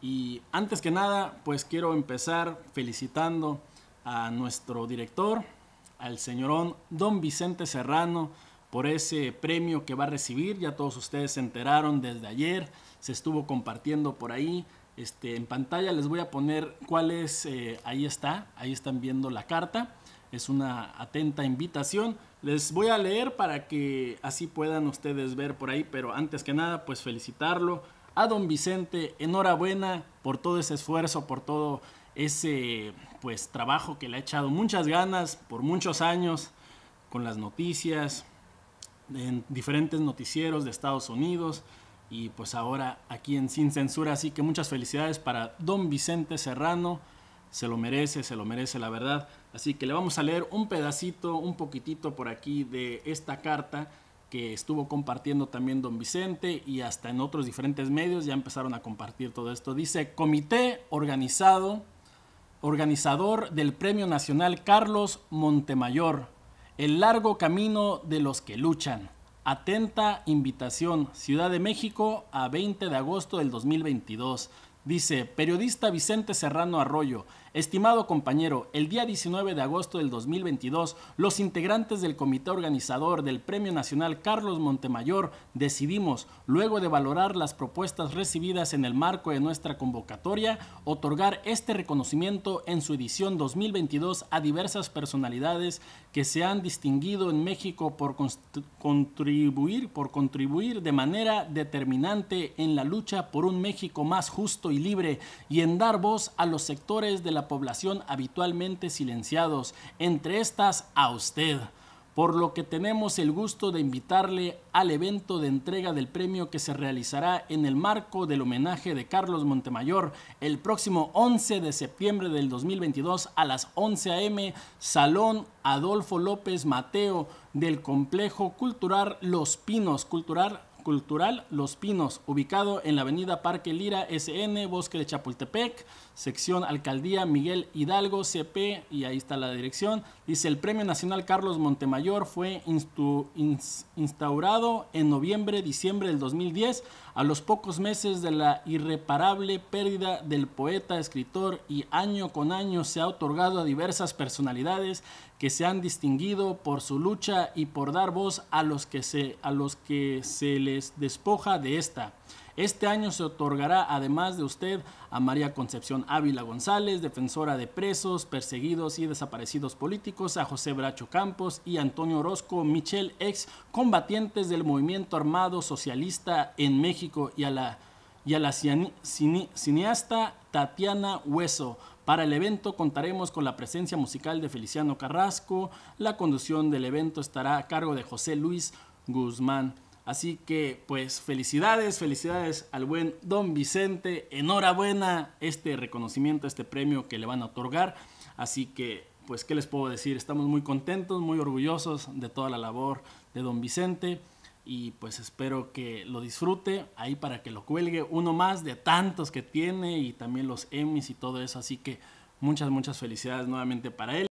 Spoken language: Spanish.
Y antes que nada, pues quiero empezar felicitando a nuestro director, al señorón Don Vicente Serrano, por ese premio que va a recibir. Ya todos ustedes se enteraron desde ayer, se estuvo compartiendo por ahí. Este, en pantalla les voy a poner cuál es, eh, ahí está, ahí están viendo la carta. Es una atenta invitación. Les voy a leer para que así puedan ustedes ver por ahí, pero antes que nada, pues felicitarlo a don Vicente, enhorabuena por todo ese esfuerzo, por todo ese pues trabajo que le ha echado muchas ganas por muchos años con las noticias en diferentes noticieros de Estados Unidos y pues ahora aquí en Sin Censura, así que muchas felicidades para don Vicente Serrano, se lo merece, se lo merece la verdad, así que le vamos a leer un pedacito, un poquitito por aquí de esta carta que estuvo compartiendo también don Vicente y hasta en otros diferentes medios ya empezaron a compartir todo esto. Dice, comité organizado, organizador del Premio Nacional Carlos Montemayor, el largo camino de los que luchan. Atenta invitación, Ciudad de México a 20 de agosto del 2022. Dice, periodista Vicente Serrano Arroyo, estimado compañero, el día 19 de agosto del 2022, los integrantes del comité organizador del Premio Nacional Carlos Montemayor decidimos, luego de valorar las propuestas recibidas en el marco de nuestra convocatoria, otorgar este reconocimiento en su edición 2022 a diversas personalidades que se han distinguido en México por contribuir, por contribuir de manera determinante en la lucha por un México más justo y libre y en dar voz a los sectores de la población habitualmente silenciados, entre estas a usted por lo que tenemos el gusto de invitarle al evento de entrega del premio que se realizará en el marco del homenaje de Carlos Montemayor el próximo 11 de septiembre del 2022 a las 11 a.m. Salón Adolfo López Mateo del Complejo Cultural Los Pinos, Cultural Cultural Los Pinos, ubicado en la avenida Parque Lira SN, Bosque de Chapultepec, sección Alcaldía Miguel Hidalgo, CP, y ahí está la dirección. Dice, el Premio Nacional Carlos Montemayor fue instaurado en noviembre-diciembre del 2010, a los pocos meses de la irreparable pérdida del poeta, escritor, y año con año se ha otorgado a diversas personalidades que se han distinguido por su lucha y por dar voz a los que se, a los que se despoja de esta. Este año se otorgará, además de usted, a María Concepción Ávila González, defensora de presos, perseguidos y desaparecidos políticos, a José Bracho Campos y Antonio Orozco Michel, ex combatientes del movimiento armado socialista en México, y a la, cineasta Tatiana Hueso. Para el evento contaremos con la presencia musical de Feliciano Carrasco. La conducción del evento estará a cargo de José Luis Guzmán. Así que pues felicidades, felicidades al buen don Vicente, enhorabuena este reconocimiento, este premio que le van a otorgar. Así que pues qué les puedo decir, estamos muy contentos, muy orgullosos de toda la labor de don Vicente y pues espero que lo disfrute ahí para que lo cuelgue uno más de tantos que tiene y también los Emmys y todo eso. Así que muchas, muchas felicidades nuevamente para él.